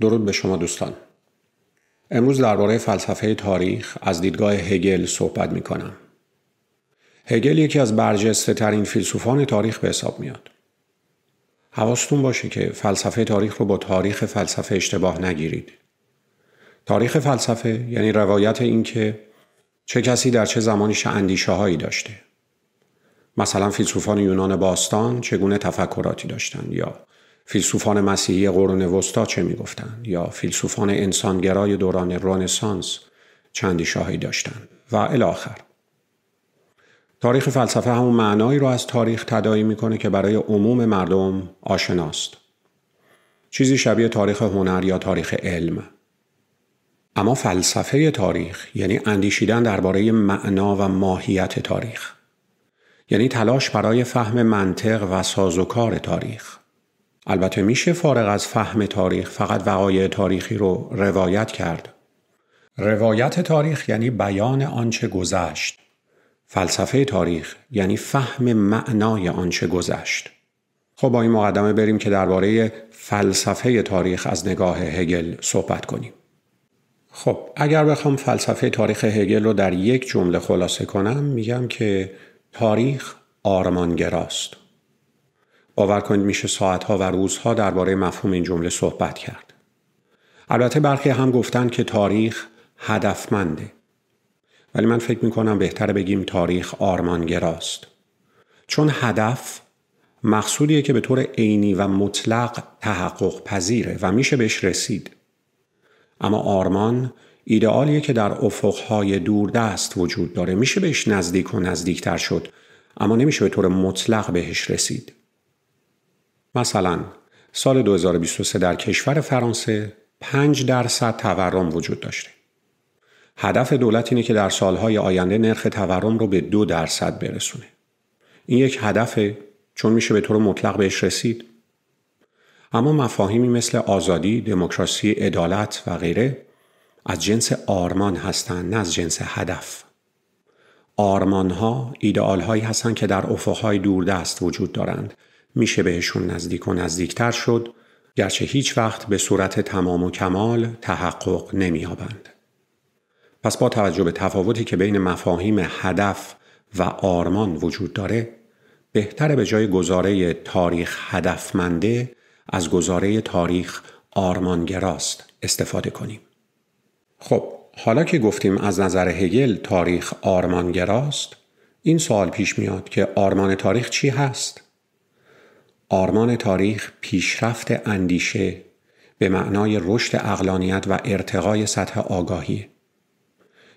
درود به شما دوستان امروز درباره فلسفه تاریخ از دیدگاه هگل صحبت می کنم. هگل یکی از برجسته ترین فیلسوفان تاریخ به حساب میاد. حواستون باشه که فلسفه تاریخ رو با تاریخ فلسفه اشتباه نگیرید. تاریخ فلسفه یعنی روایت این که چه کسی در چه زمانی چه اندیشه هایی داشته. مثلا فیلسوفان یونان باستان چگونه تفکراتی داشتند یا فیلسوفان مسیحی قرون وسطا چه میگفتند یا فیلسوفان انسانگرای دوران رنسانس چندی شاهی داشتند و الاخر تاریخ فلسفه همون معنایی را از تاریخ تدایی میکنه که برای عموم مردم آشناست چیزی شبیه تاریخ هنر یا تاریخ علم اما فلسفه تاریخ یعنی اندیشیدن درباره معنا و ماهیت تاریخ یعنی تلاش برای فهم منطق و سازوکار تاریخ البته میشه فارغ از فهم تاریخ فقط وقایع تاریخی رو روایت کرد. روایت تاریخ یعنی بیان آنچه گذشت. فلسفه تاریخ یعنی فهم معنای آنچه گذشت. خب با این مقدمه بریم که درباره فلسفه تاریخ از نگاه هگل صحبت کنیم. خب اگر بخوام فلسفه تاریخ هگل رو در یک جمله خلاصه کنم میگم که تاریخ آرمانگراست. باور کنید میشه ساعتها و روزها درباره مفهوم این جمله صحبت کرد. البته برخی هم گفتن که تاریخ هدفمنده. ولی من فکر میکنم بهتر بگیم تاریخ آرمانگراست. چون هدف مقصودیه که به طور عینی و مطلق تحقق پذیره و میشه بهش رسید. اما آرمان ایدئالیه که در افقهای دوردست وجود داره میشه بهش نزدیک و نزدیکتر شد اما نمیشه به طور مطلق بهش رسید. مثلا سال 2023 در کشور فرانسه 5 درصد تورم وجود داشته. هدف دولت اینه که در سالهای آینده نرخ تورم رو به 2 درصد برسونه. این یک هدفه چون میشه به طور مطلق بهش رسید. اما مفاهیمی مثل آزادی، دموکراسی، عدالت و غیره از جنس آرمان هستند نه از جنس هدف. آرمان ها هستند که در افقهای دوردست وجود دارند میشه بهشون نزدیک و نزدیکتر شد گرچه هیچ وقت به صورت تمام و کمال تحقق نمییابند. پس با توجه به تفاوتی که بین مفاهیم هدف و آرمان وجود داره بهتر به جای گزاره تاریخ هدفمنده از گزاره تاریخ آرمانگراست استفاده کنیم. خب حالا که گفتیم از نظر هگل تاریخ آرمانگراست این سوال پیش میاد که آرمان تاریخ چی هست؟ آرمان تاریخ پیشرفت اندیشه به معنای رشد اقلانیت و ارتقای سطح آگاهی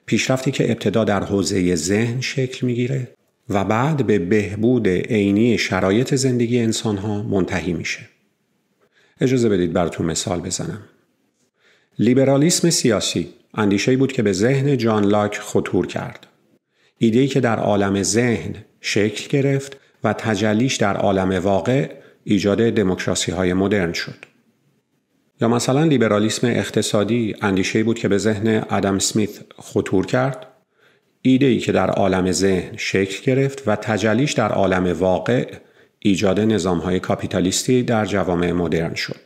پیشرفتی که ابتدا در حوزه ذهن شکل میگیره و بعد به بهبود عینی شرایط زندگی انسان ها منتهی میشه اجازه بدید براتون مثال بزنم لیبرالیسم سیاسی اندیشه بود که به ذهن جان لاک خطور کرد ایده که در عالم ذهن شکل گرفت و تجلیش در عالم واقع ایجاد دموکراسی های مدرن شد. یا مثلا لیبرالیسم اقتصادی اندیشه بود که به ذهن ادم سمیت خطور کرد ایده ای که در عالم ذهن شکل گرفت و تجلیش در عالم واقع ایجاد نظام های کاپیتالیستی در جوامع مدرن شد.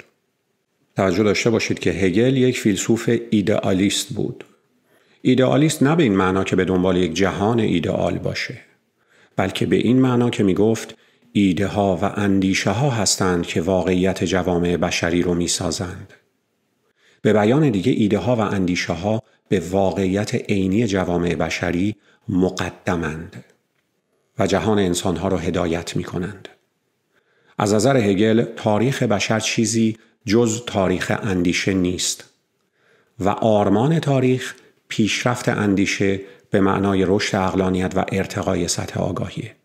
توجه داشته باشید که هگل یک فیلسوف ایدئالیست بود. ایدئالیست نه به این معنا که به دنبال یک جهان ایدئال باشه بلکه به این معنا که می گفت ایده ها و اندیشه ها هستند که واقعیت جوامع بشری رو می سازند. به بیان دیگه ایده ها و اندیشه ها به واقعیت عینی جوامع بشری مقدمند و جهان انسان ها را هدایت می کنند. از نظر هگل تاریخ بشر چیزی جز تاریخ اندیشه نیست و آرمان تاریخ پیشرفت اندیشه به معنای رشد اقلانیت و ارتقای سطح آگاهیه.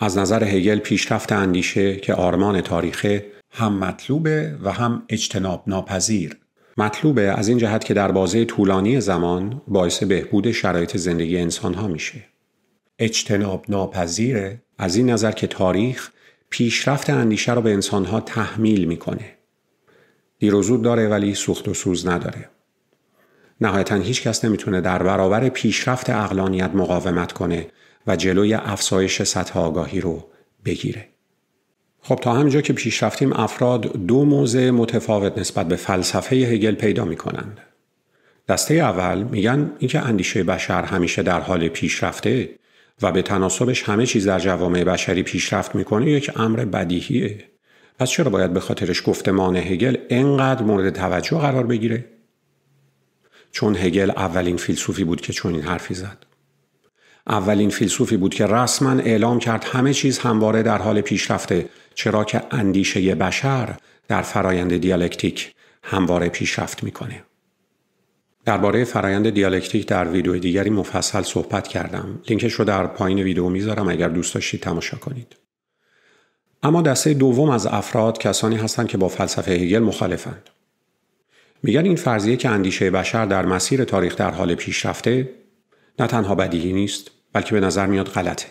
از نظر هگل پیشرفت اندیشه که آرمان تاریخه هم مطلوبه و هم اجتناب ناپذیر. مطلوبه از این جهت که در بازه طولانی زمان باعث بهبود شرایط زندگی انسان ها میشه. اجتناب ناپذیر از این نظر که تاریخ پیشرفت اندیشه را به انسان ها تحمیل میکنه. دیر و زود داره ولی سوخت و سوز نداره. نهایتا هیچ کس نمیتونه در برابر پیشرفت اقلانیت مقاومت کنه و جلوی افزایش سطح آگاهی رو بگیره. خب تا همینجا که پیش رفتیم افراد دو موزه متفاوت نسبت به فلسفه هگل پیدا می کنند. دسته اول میگن اینکه اندیشه بشر همیشه در حال پیشرفته و به تناسبش همه چیز در جوامع بشری پیشرفت میکنه یک امر بدیهیه. پس چرا باید به خاطرش گفتمان هگل انقدر مورد توجه قرار بگیره؟ چون هگل اولین فیلسوفی بود که این حرفی زد اولین فیلسوفی بود که رسما اعلام کرد همه چیز همواره در حال پیشرفته چرا که اندیشه بشر در فرایند دیالکتیک همواره پیشرفت میکنه درباره فرایند دیالکتیک در ویدیو دیگری مفصل صحبت کردم لینکش رو در پایین ویدیو میذارم اگر دوست داشتید تماشا کنید اما دسته دوم از افراد کسانی هستند که با فلسفه هگل مخالفند میگن این فرضیه که اندیشه بشر در مسیر تاریخ در حال پیشرفته نه تنها بدیهی نیست بلکه به نظر میاد غلطه.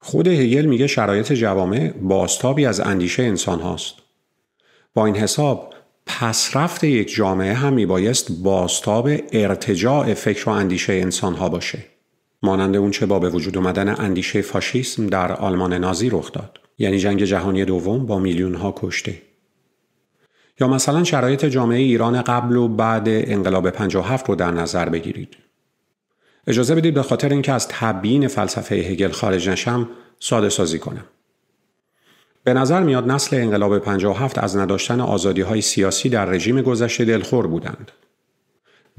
خود هیل میگه شرایط جوامع باستابی از اندیشه انسان هاست. با این حساب پسرفت یک جامعه هم میبایست باستاب ارتجاع فکر و اندیشه انسان ها باشه. مانند اون چه با به وجود اومدن اندیشه فاشیسم در آلمان نازی رخ داد. یعنی جنگ جهانی دوم با میلیون ها کشته. یا مثلا شرایط جامعه ایران قبل و بعد انقلاب 57 رو در نظر بگیرید. اجازه بدید به خاطر اینکه از تبیین فلسفه هگل خارج نشم ساده سازی کنم. به نظر میاد نسل انقلاب 57 از نداشتن آزادی های سیاسی در رژیم گذشته دلخور بودند.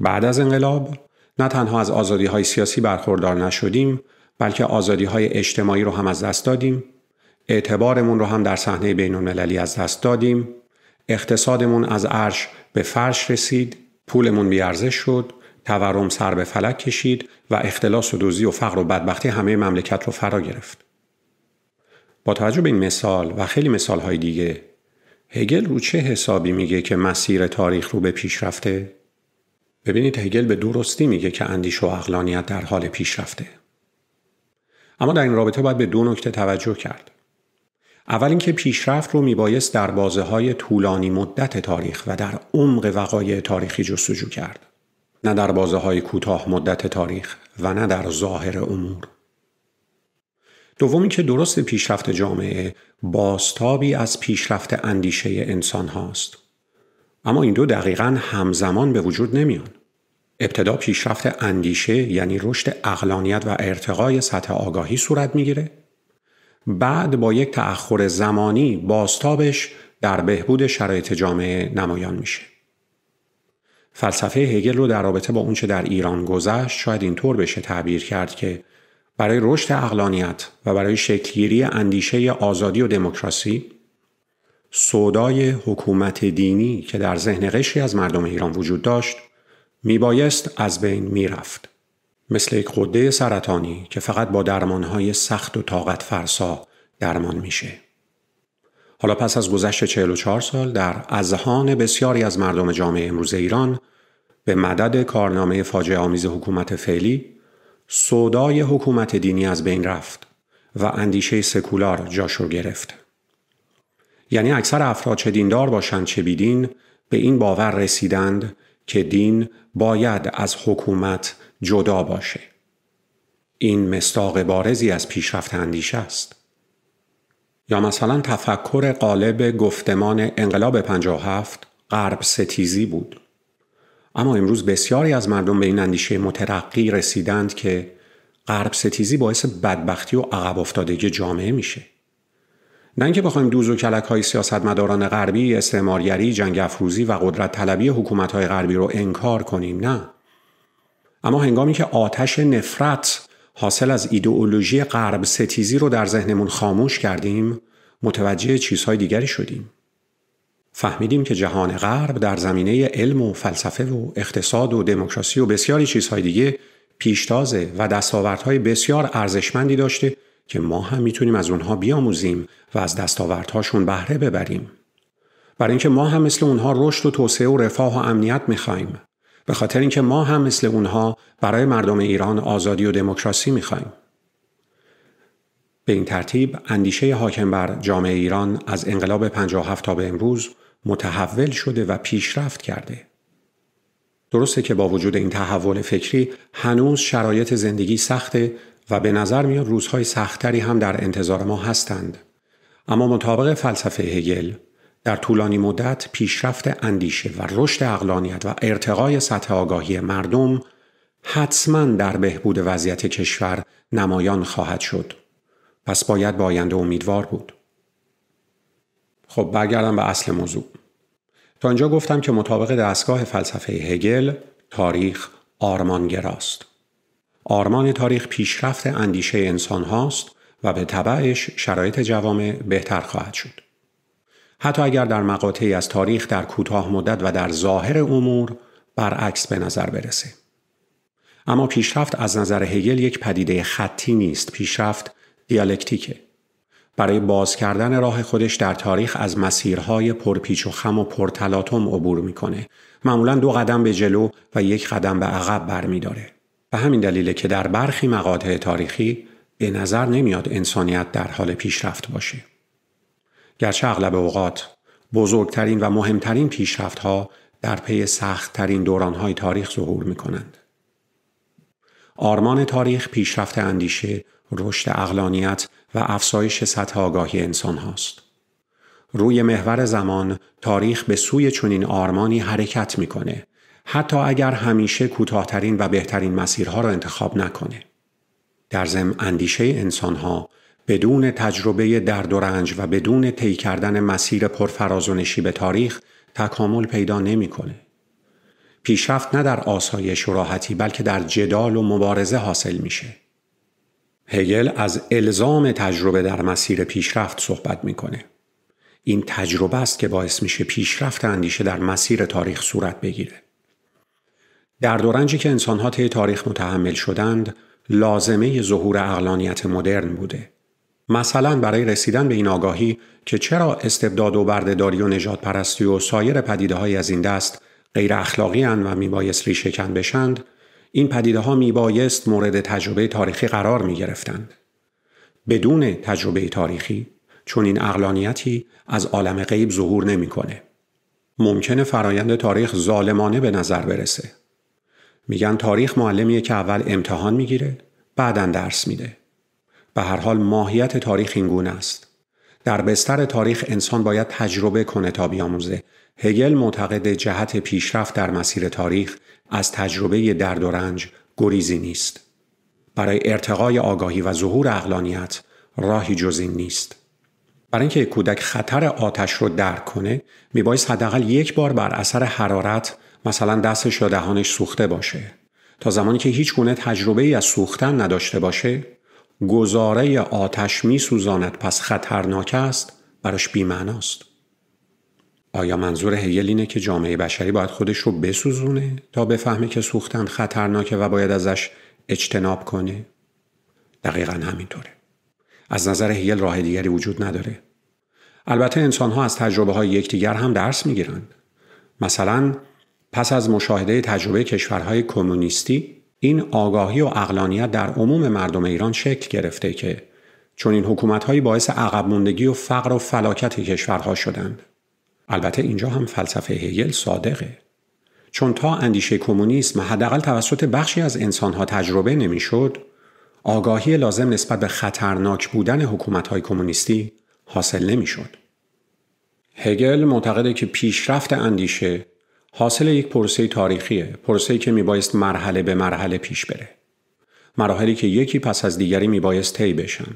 بعد از انقلاب نه تنها از آزادی های سیاسی برخوردار نشدیم بلکه آزادی های اجتماعی رو هم از دست دادیم اعتبارمون رو هم در صحنه بین المللی از دست دادیم اقتصادمون از عرش به فرش رسید پولمون بیارزش شد تورم سر به فلک کشید و اختلاس و دوزی و فقر و بدبختی همه مملکت رو فرا گرفت با توجه به این مثال و خیلی مثالهای دیگه هگل رو چه حسابی میگه که مسیر تاریخ رو به پیش رفته؟ ببینید هگل به درستی میگه که اندیش و اقلانیت در حال پیشرفته. اما در این رابطه باید به دو نکته توجه کرد. اول اینکه پیشرفت رو میبایست در بازه های طولانی مدت تاریخ و در عمق وقایع تاریخی جستجو کرد. نه در بازه های کوتاه مدت تاریخ و نه در ظاهر امور. دومی که درست پیشرفت جامعه باستابی از پیشرفت اندیشه انسان هاست. اما این دو دقیقا همزمان به وجود نمیان. ابتدا پیشرفت اندیشه یعنی رشد اقلانیت و ارتقای سطح آگاهی صورت میگیره بعد با یک تأخر زمانی بازتابش در بهبود شرایط جامعه نمایان میشه. فلسفه هگل رو در رابطه با اونچه در ایران گذشت شاید اینطور بشه تعبیر کرد که برای رشد اقلانیت و برای شکلگیری اندیشه آزادی و دموکراسی سودای حکومت دینی که در ذهن قشری از مردم ایران وجود داشت میبایست از بین میرفت. مثل یک قده سرطانی که فقط با درمانهای سخت و طاقت فرسا درمان میشه. حالا پس از گذشت 44 سال در ازهان بسیاری از مردم جامعه امروز ایران به مدد کارنامه فاجعه آمیز حکومت فعلی سودای حکومت دینی از بین رفت و اندیشه سکولار جاشو گرفت. یعنی اکثر افراد چه دیندار باشند چه بیدین به این باور رسیدند که دین باید از حکومت جدا باشه. این مستاق بارزی از پیشرفت اندیشه است. یا مثلا تفکر قالب گفتمان انقلاب 57 غرب ستیزی بود. اما امروز بسیاری از مردم به این اندیشه مترقی رسیدند که غرب ستیزی باعث بدبختی و عقب افتادگی جامعه میشه. نه اینکه بخوایم دوز و کلک های سیاستمداران غربی، استعمارگری، جنگ افروزی و قدرت طلبی حکومت های غربی رو انکار کنیم نه. اما هنگامی که آتش نفرت حاصل از ایدئولوژی غرب ستیزی رو در ذهنمون خاموش کردیم متوجه چیزهای دیگری شدیم فهمیدیم که جهان غرب در زمینه علم و فلسفه و اقتصاد و دموکراسی و بسیاری چیزهای دیگه پیشتازه و دستاوردهای بسیار ارزشمندی داشته که ما هم میتونیم از اونها بیاموزیم و از دستاوردهاشون بهره ببریم برای اینکه ما هم مثل اونها رشد و توسعه و رفاه و امنیت میخوایم به خاطر اینکه ما هم مثل اونها برای مردم ایران آزادی و دموکراسی میخوایم. به این ترتیب اندیشه حاکم بر جامعه ایران از انقلاب 57 تا به امروز متحول شده و پیشرفت کرده. درسته که با وجود این تحول فکری هنوز شرایط زندگی سخته و به نظر میاد روزهای سختری هم در انتظار ما هستند. اما مطابق فلسفه هگل در طولانی مدت پیشرفت اندیشه و رشد اقلانیت و ارتقای سطح آگاهی مردم حتما در بهبود وضعیت کشور نمایان خواهد شد. پس باید با آینده امیدوار بود. خب برگردم به اصل موضوع. تا اینجا گفتم که مطابق دستگاه فلسفه هگل، تاریخ آرمانگراست. آرمان تاریخ پیشرفت اندیشه انسان هاست و به طبعش شرایط جوامع بهتر خواهد شد. حتی اگر در مقاطعی از تاریخ در کوتاه مدت و در ظاهر امور برعکس به نظر برسه. اما پیشرفت از نظر هگل یک پدیده خطی نیست، پیشرفت دیالکتیکه. برای باز کردن راه خودش در تاریخ از مسیرهای پرپیچ و خم و پرتلاتم عبور میکنه. معمولا دو قدم به جلو و یک قدم به عقب برمیداره. به همین دلیله که در برخی مقاطع تاریخی به نظر نمیاد انسانیت در حال پیشرفت باشه. گرچه اغلب اوقات بزرگترین و مهمترین پیشرفتها در پی سختترین دورانهای تاریخ ظهور می کنند. آرمان تاریخ پیشرفت اندیشه، رشد اقلانیت و افزایش سطح آگاهی انسان هاست. روی محور زمان تاریخ به سوی چنین آرمانی حرکت میکنه حتی اگر همیشه کوتاهترین و بهترین مسیرها را انتخاب نکنه. در ضمن اندیشه ها بدون تجربه درد و رنج و بدون طی کردن مسیر پرفراز و نشیب تاریخ تکامل پیدا نمیکنه. پیشرفت نه در آسایش و راحتی بلکه در جدال و مبارزه حاصل میشه. هگل از الزام تجربه در مسیر پیشرفت صحبت میکنه. این تجربه است که باعث میشه پیشرفت اندیشه در مسیر تاریخ صورت بگیره. در دورنجی که انسانها طی تاریخ متحمل شدند، لازمه ظهور اقلانیت مدرن بوده. مثلا برای رسیدن به این آگاهی که چرا استبداد و بردهداری و نجات پرستی و سایر پدیده های از این دست غیر اخلاقی و میبایست ریشه کن بشند، این پدیده ها میبایست مورد تجربه تاریخی قرار میگرفتند. بدون تجربه تاریخی چون این اقلانیتی از عالم غیب ظهور نمیکنه. ممکنه فرایند تاریخ ظالمانه به نظر برسه. میگن تاریخ معلمیه که اول امتحان میگیره بعدا درس میده. به هر حال ماهیت تاریخ این گونه است در بستر تاریخ انسان باید تجربه کنه تا بیاموزه هگل معتقد جهت پیشرفت در مسیر تاریخ از تجربه درد و رنج گریزی نیست برای ارتقای آگاهی و ظهور اقلانیت راهی جز این نیست برای اینکه کودک خطر آتش رو درک کنه میبایست حداقل یک بار بر اثر حرارت مثلا دستش یا دهانش سوخته باشه تا زمانی که هیچ گونه تجربه ای از سوختن نداشته باشه گزاره آتش می سوزاند پس خطرناک است براش بیمعناست. آیا منظور هیل اینه که جامعه بشری باید خودش رو بسوزونه تا بفهمه که سوختن خطرناکه و باید ازش اجتناب کنه؟ دقیقا همینطوره. از نظر هیل راه دیگری وجود نداره. البته انسان ها از تجربه های یکدیگر هم درس می گیرند. مثلا پس از مشاهده تجربه کشورهای کمونیستی این آگاهی و اقلانیت در عموم مردم ایران شکل گرفته که چون این حکومتهایی باعث عقب موندگی و فقر و فلاکت کشورها شدند. البته اینجا هم فلسفه هگل صادقه. چون تا اندیشه کمونیسم حداقل توسط بخشی از انسانها تجربه نمیشد، آگاهی لازم نسبت به خطرناک بودن حکومتهای کمونیستی حاصل نمیشد. هگل معتقده که پیشرفت اندیشه حاصل یک پرسه تاریخیه پرسه که میبایست مرحله به مرحله پیش بره مراحلی که یکی پس از دیگری میبایست طی بشن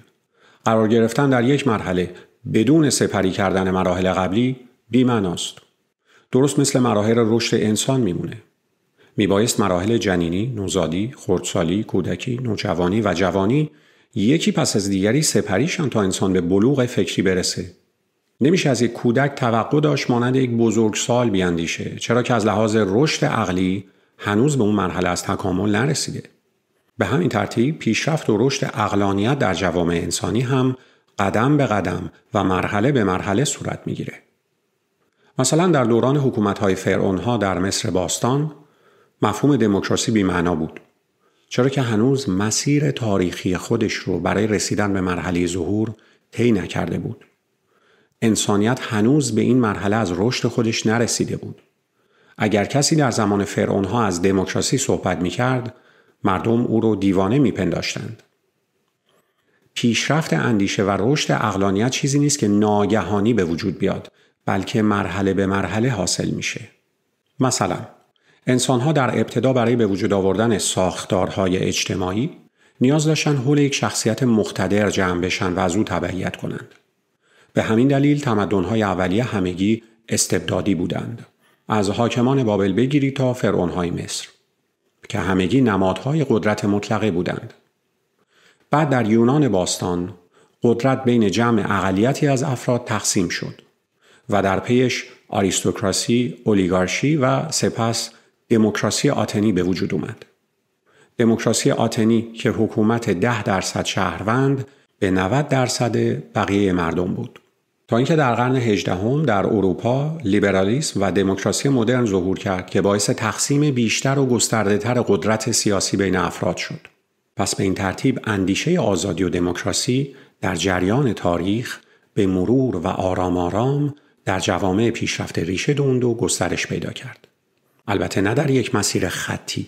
قرار گرفتن در یک مرحله بدون سپری کردن مراحل قبلی بیمعناست درست مثل مراحل رشد انسان میمونه میبایست مراحل جنینی، نوزادی، خردسالی، کودکی، نوجوانی و جوانی یکی پس از دیگری سپریشان تا انسان به بلوغ فکری برسه نمیشه از یک کودک توقع داشت مانند یک بزرگسال بیاندیشه چرا که از لحاظ رشد عقلی هنوز به اون مرحله از تکامل نرسیده به همین ترتیب پیشرفت و رشد اقلانیت در جوامع انسانی هم قدم به قدم و مرحله به مرحله صورت میگیره مثلا در دوران حکومت‌های ها در مصر باستان مفهوم دموکراسی بیمعنا بود چرا که هنوز مسیر تاریخی خودش رو برای رسیدن به مرحله ظهور طی نکرده بود انسانیت هنوز به این مرحله از رشد خودش نرسیده بود. اگر کسی در زمان فرعونها از دموکراسی صحبت می کرد، مردم او را دیوانه می پنداشتند. پیشرفت اندیشه و رشد اقلانیت چیزی نیست که ناگهانی به وجود بیاد بلکه مرحله به مرحله حاصل میشه مثلا انسانها در ابتدا برای به وجود آوردن ساختارهای اجتماعی نیاز داشتن حول یک شخصیت مختدر جمع بشن و از او تبعیت کنند به همین دلیل تمدن‌های اولیه همگی استبدادی بودند. از حاکمان بابل بگیری تا فرعون‌های مصر که همگی نمادهای قدرت مطلقه بودند. بعد در یونان باستان قدرت بین جمع اقلیتی از افراد تقسیم شد و در پیش آریستوکراسی، اولیگارشی و سپس دموکراسی آتنی به وجود اومد. دموکراسی آتنی که حکومت ده درصد شهروند به 90 درصد بقیه مردم بود. تا اینکه در قرن هجدهم در اروپا لیبرالیسم و دموکراسی مدرن ظهور کرد که باعث تقسیم بیشتر و گستردهتر قدرت سیاسی بین افراد شد پس به این ترتیب اندیشه آزادی و دموکراسی در جریان تاریخ به مرور و آرام آرام در جوامع پیشرفت ریشه دوند و گسترش پیدا کرد البته نه در یک مسیر خطی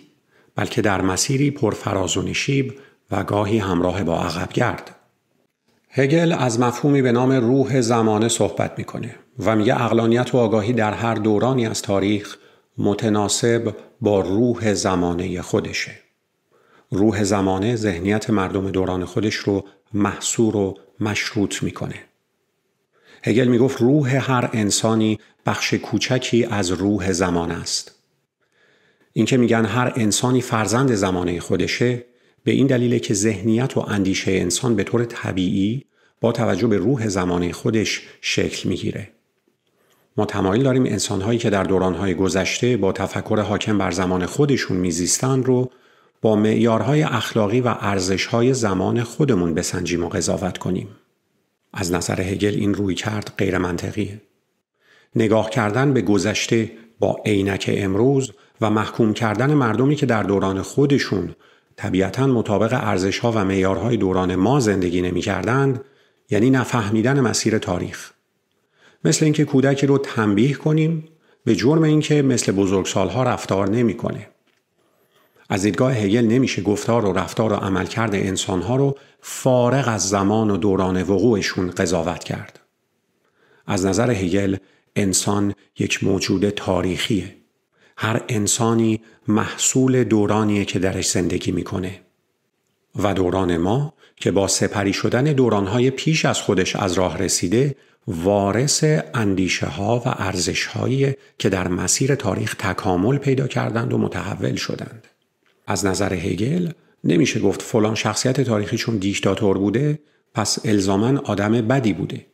بلکه در مسیری پرفراز و نشیب و گاهی همراه با عقبگرد هگل از مفهومی به نام روح زمانه صحبت میکنه و میگه اقلانیت و آگاهی در هر دورانی از تاریخ متناسب با روح زمانه خودشه. روح زمانه ذهنیت مردم دوران خودش رو محصور و مشروط میکنه. هگل میگفت روح هر انسانی بخش کوچکی از روح زمان است. اینکه میگن هر انسانی فرزند زمانه خودشه به این دلیل که ذهنیت و اندیشه انسان به طور طبیعی با توجه به روح زمانه خودش شکل میگیره. ما تمایل داریم انسانهایی که در دورانهای گذشته با تفکر حاکم بر زمان خودشون میزیستند رو با معیارهای اخلاقی و ارزشهای زمان خودمون بسنجیم و قضاوت کنیم. از نظر هگل این روی کرد غیر منطقیه. نگاه کردن به گذشته با عینک امروز و محکوم کردن مردمی که در دوران خودشون طبیعتا مطابق ارزش ها و معیارهای دوران ما زندگی نمی کردند یعنی نفهمیدن مسیر تاریخ مثل اینکه کودکی رو تنبیه کنیم به جرم اینکه مثل بزرگسالها رفتار نمیکنه از دیدگاه هگل نمیشه گفتار و رفتار و عملکرد ها رو فارغ از زمان و دوران وقوعشون قضاوت کرد از نظر هگل انسان یک موجود تاریخیه هر انسانی محصول دورانیه که درش زندگی میکنه و دوران ما که با سپری شدن دورانهای پیش از خودش از راه رسیده وارث اندیشه ها و ارزش که در مسیر تاریخ تکامل پیدا کردند و متحول شدند. از نظر هگل نمیشه گفت فلان شخصیت تاریخی چون دیکتاتور بوده پس الزاما آدم بدی بوده.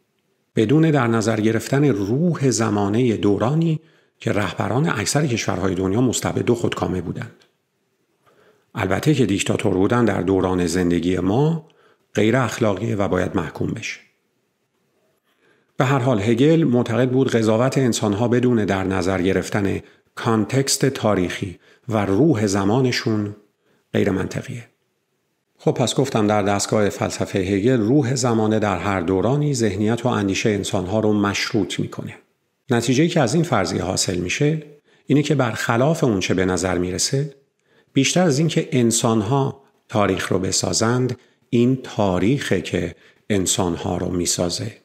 بدون در نظر گرفتن روح زمانه دورانی که رهبران اکثر کشورهای دنیا مستبد و خودکامه بودند. البته که دیکتاتور بودن در دوران زندگی ما غیر اخلاقیه و باید محکوم بشه. به هر حال هگل معتقد بود قضاوت انسانها بدون در نظر گرفتن کانتکست تاریخی و روح زمانشون غیر منطقیه. خب پس گفتم در دستگاه فلسفه هگل روح زمانه در هر دورانی ذهنیت و اندیشه انسانها رو مشروط میکنه. نتیجه که از این فرضیه حاصل میشه اینه که برخلاف اونچه به نظر میرسه بیشتر از اینکه انسانها تاریخ رو بسازند این تاریخه که انسانها رو میسازه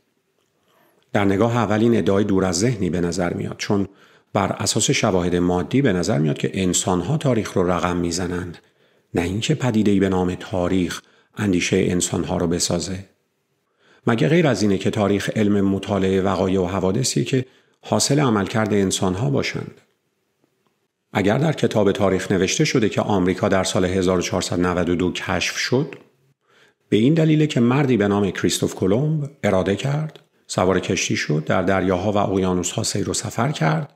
در نگاه اول این ادعای دور از ذهنی به نظر میاد چون بر اساس شواهد مادی به نظر میاد که انسانها تاریخ رو رقم میزنند نه اینکه پدیدهای به نام تاریخ اندیشه انسانها رو بسازه مگه غیر از اینه که تاریخ علم مطالعه وقایع و حوادثی که حاصل عملکرد ها باشند. اگر در کتاب تاریخ نوشته شده که آمریکا در سال 1492 کشف شد، به این دلیل که مردی به نام کریستوف کلمب اراده کرد، سوار کشتی شد، در دریاها و اقیانوسها سیر و سفر کرد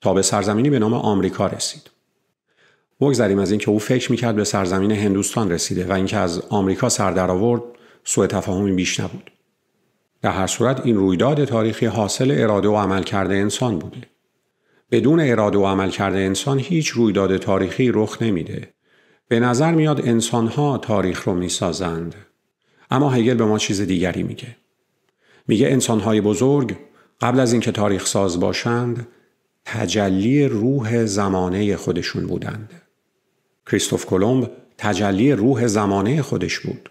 تا به سرزمینی به نام آمریکا رسید. بگذریم از اینکه او فکر میکرد به سرزمین هندوستان رسیده و اینکه از آمریکا سر آورد سوء تفاهمی بیش نبود. در هر صورت این رویداد تاریخی حاصل اراده و عمل کرده انسان بوده. بدون اراده و عمل کرده انسان هیچ رویداد تاریخی رخ نمیده. به نظر میاد انسانها تاریخ رو سازند. اما هگل به ما چیز دیگری میگه. میگه انسانهای بزرگ قبل از اینکه تاریخ ساز باشند تجلی روح زمانه خودشون بودند. کریستوف کلمب تجلی روح زمانه خودش بود.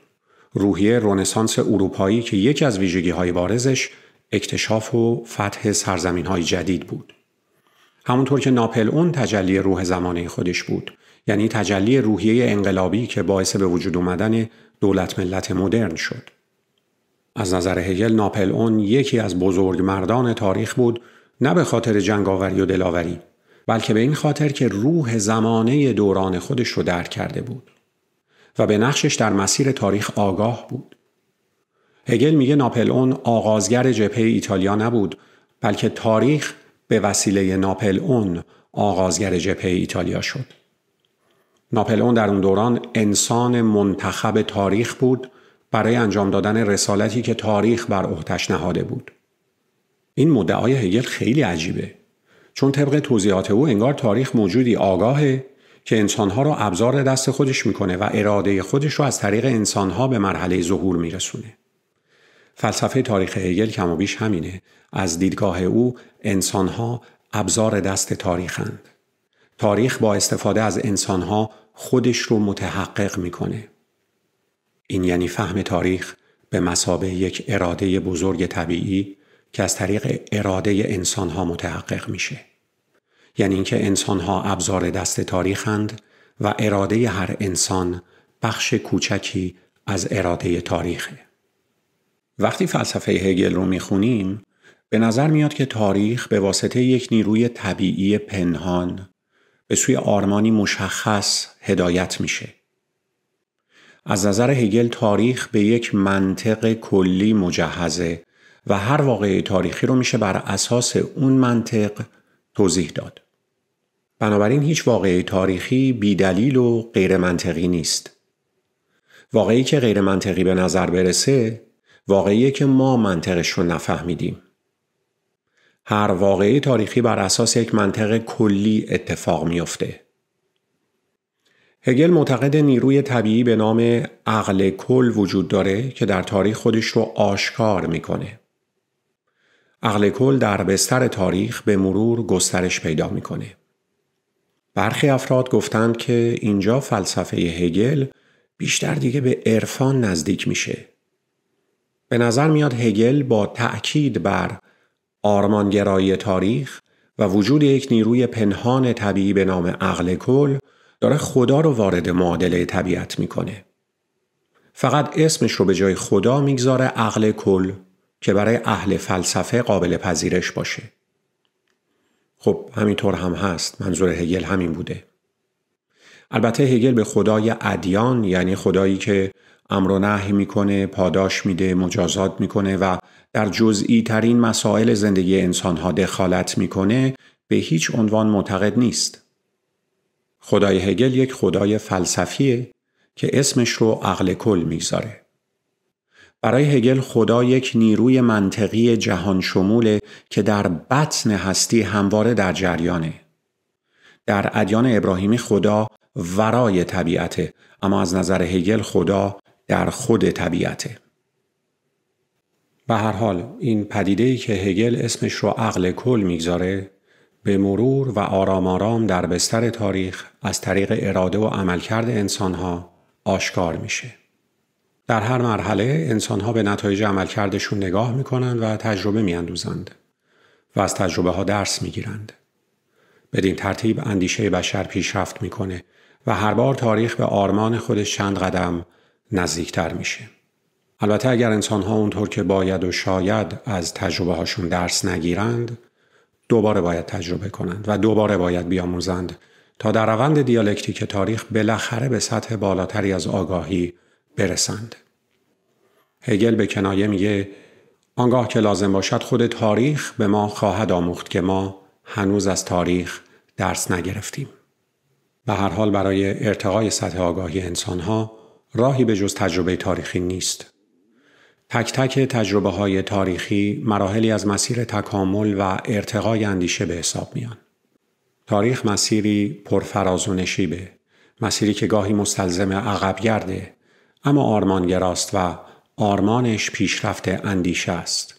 روحیه رونسانس اروپایی که یکی از ویژگی های بارزش اکتشاف و فتح سرزمین های جدید بود. همونطور که ناپل اون تجلی روح زمانه خودش بود یعنی تجلی روحیه انقلابی که باعث به وجود اومدن دولت ملت مدرن شد. از نظر هیل ناپل اون یکی از بزرگ مردان تاریخ بود نه به خاطر جنگاوری و دلاوری بلکه به این خاطر که روح زمانه دوران خودش رو درک کرده بود. و به نقشش در مسیر تاریخ آگاه بود. هگل میگه ناپلئون آغازگر جبهه ایتالیا نبود بلکه تاریخ به وسیله ناپلئون آغازگر جبهه ایتالیا شد. ناپلئون در اون دوران انسان منتخب تاریخ بود برای انجام دادن رسالتی که تاریخ بر عهدش نهاده بود. این مدعای هگل خیلی عجیبه چون طبق توضیحات او انگار تاریخ موجودی آگاهه که انسانها رو ابزار دست خودش میکنه و اراده خودش رو از طریق انسانها به مرحله ظهور میرسونه. فلسفه تاریخ هگل کم و بیش همینه. از دیدگاه او انسانها ابزار دست تاریخند. تاریخ با استفاده از انسانها خودش رو متحقق میکنه. این یعنی فهم تاریخ به مسابه یک اراده بزرگ طبیعی که از طریق اراده انسانها متحقق میشه. یعنی اینکه انسان ها ابزار دست تاریخند و اراده هر انسان بخش کوچکی از اراده تاریخه. وقتی فلسفه هگل رو میخونیم به نظر میاد که تاریخ به واسطه یک نیروی طبیعی پنهان به سوی آرمانی مشخص هدایت میشه. از نظر هگل تاریخ به یک منطق کلی مجهزه و هر واقعه تاریخی رو میشه بر اساس اون منطق توضیح داد. بنابراین هیچ واقعه تاریخی بیدلیل و غیر منطقی نیست. واقعی که غیر منطقی به نظر برسه واقعی که ما منطقش رو نفهمیدیم. هر واقعی تاریخی بر اساس یک منطق کلی اتفاق میافته. هگل معتقد نیروی طبیعی به نام عقل کل وجود داره که در تاریخ خودش رو آشکار میکنه. عقل کل در بستر تاریخ به مرور گسترش پیدا میکنه. برخی افراد گفتند که اینجا فلسفه هگل بیشتر دیگه به عرفان نزدیک میشه. به نظر میاد هگل با تأکید بر آرمانگرایی تاریخ و وجود یک نیروی پنهان طبیعی به نام عقل کل داره خدا رو وارد معادله طبیعت میکنه. فقط اسمش رو به جای خدا میگذاره عقل کل که برای اهل فلسفه قابل پذیرش باشه. خب همینطور هم هست منظور هگل همین بوده. البته هگل به خدای ادیان یعنی خدایی که امر و نهی میکنه، پاداش میده، مجازات میکنه و در جزئی ترین مسائل زندگی انسانها دخالت میکنه به هیچ عنوان معتقد نیست. خدای هگل یک خدای فلسفیه که اسمش رو عقل کل میگذاره. برای هگل خدا یک نیروی منطقی جهان شموله که در بطن هستی همواره در جریانه. در ادیان ابراهیمی خدا ورای طبیعته اما از نظر هگل خدا در خود طبیعته. به هر حال این پدیده که هگل اسمش رو عقل کل میگذاره به مرور و آرام آرام در بستر تاریخ از طریق اراده و عملکرد انسانها آشکار میشه. در هر مرحله انسان ها به نتایج عمل کردشون نگاه میکنند و تجربه میاندوزند و از تجربه ها درس میگیرند. بدین ترتیب اندیشه بشر پیشرفت میکنه و هر بار تاریخ به آرمان خودش چند قدم نزدیکتر میشه. البته اگر انسان ها اونطور که باید و شاید از تجربه هاشون درس نگیرند دوباره باید تجربه کنند و دوباره باید بیاموزند تا در روند دیالکتیک تاریخ بالاخره به سطح بالاتری از آگاهی برسند. هگل به کنایه میگه آنگاه که لازم باشد خود تاریخ به ما خواهد آموخت که ما هنوز از تاریخ درس نگرفتیم. به هر حال برای ارتقای سطح آگاهی انسانها راهی به جز تجربه تاریخی نیست. تک تک تجربه های تاریخی مراحلی از مسیر تکامل و ارتقای اندیشه به حساب میان. تاریخ مسیری نشیبه مسیری که گاهی مستلزم عقبگرده اما آرمانگراست و آرمانش پیشرفت اندیشه است.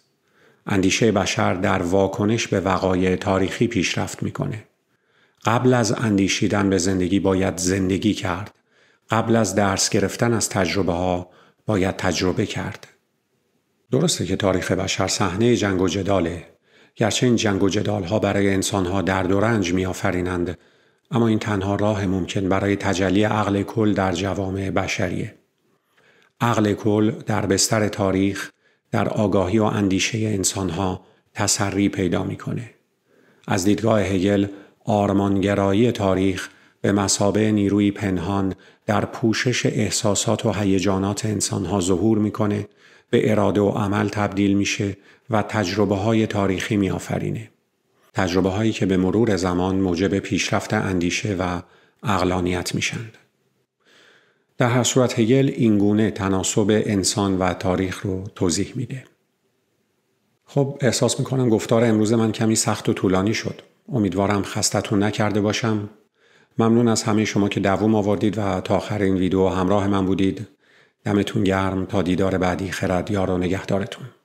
اندیشه بشر در واکنش به وقایع تاریخی پیشرفت میکنه. قبل از اندیشیدن به زندگی باید زندگی کرد. قبل از درس گرفتن از تجربه ها باید تجربه کرد. درسته که تاریخ بشر صحنه جنگ و جداله. گرچه این جنگ و جدال ها برای انسان ها درد و رنج می آفرینند. اما این تنها راه ممکن برای تجلی عقل کل در جوامع بشریه. عقل کل در بستر تاریخ در آگاهی و اندیشه انسانها تسری پیدا میکنه. از دیدگاه هگل آرمانگرایی تاریخ به مسابه نیروی پنهان در پوشش احساسات و هیجانات انسانها ظهور میکنه به اراده و عمل تبدیل میشه و تجربه های تاریخی میآفرینه. تجربه هایی که به مرور زمان موجب پیشرفت اندیشه و اقلانیت میشند. در هر صورت هگل اینگونه تناسب انسان و تاریخ رو توضیح میده. خب احساس میکنم گفتار امروز من کمی سخت و طولانی شد. امیدوارم خستتون نکرده باشم. ممنون از همه شما که دووم آوردید و تا آخر این ویدیو همراه من بودید. دمتون گرم تا دیدار بعدی خرد یار و نگهدارتون.